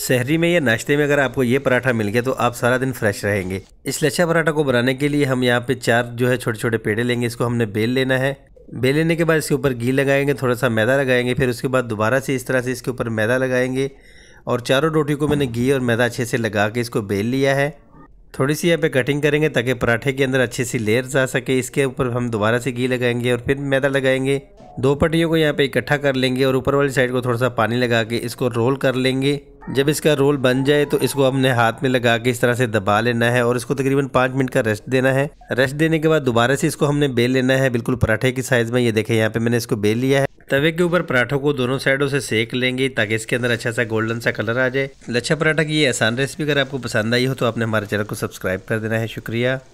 शहरी में या नाश्ते में अगर आपको ये पराठा मिल गया तो आप सारा दिन फ्रेश रहेंगे इस लच्छा पराठा को बनाने के लिए हम यहाँ पे चार जो है छोटे छोटे पेड़े लेंगे इसको हमने बेल लेना है बेल लेने के बाद इसके ऊपर घी लगाएंगे थोड़ा सा मैदा लगाएंगे फिर उसके बाद दोबारा से इस तरह से इसके ऊपर मैदा लगाएंगे और चारों रोटी को मैंने घी और मैदा अच्छे से लगा के इसको बेल लिया है थोड़ी सी यहाँ पे कटिंग करेंगे ताकि पराठे के अंदर अच्छी सी लेयर्स आ सके इसके ऊपर हम दोबारा से घी लगाएंगे और फिर मैदा लगाएंगे दो पट्टियों को यहाँ पे इकट्ठा कर लेंगे और ऊपर वाली साइड को थोड़ा सा पानी लगा के इसको रोल कर लेंगे जब इसका रोल बन जाए तो इसको हमने हाथ में लगा के इस तरह से दबा लेना है और इसको तकरीबन पाँच मिनट का रेस्ट देना है रेस्ट देने के बाद दोबारा से इसको हमने बेल लेना है बिल्कुल पराठे की साइज़ में ये देखे यहाँ पे मैंने इसको बेल लिया है तवे के ऊपर पराठों को दोनों साइडों से सेक लेंगे ताकि इसके अंदर अच्छा सा गोल्डन सा कलर आ जाए लच्छा पराठा की ये आसान रेसिपी अगर आपको पसंद आई हो तो आपने हमारे चैनल को सब्सक्राइब कर देना है शुक्रिया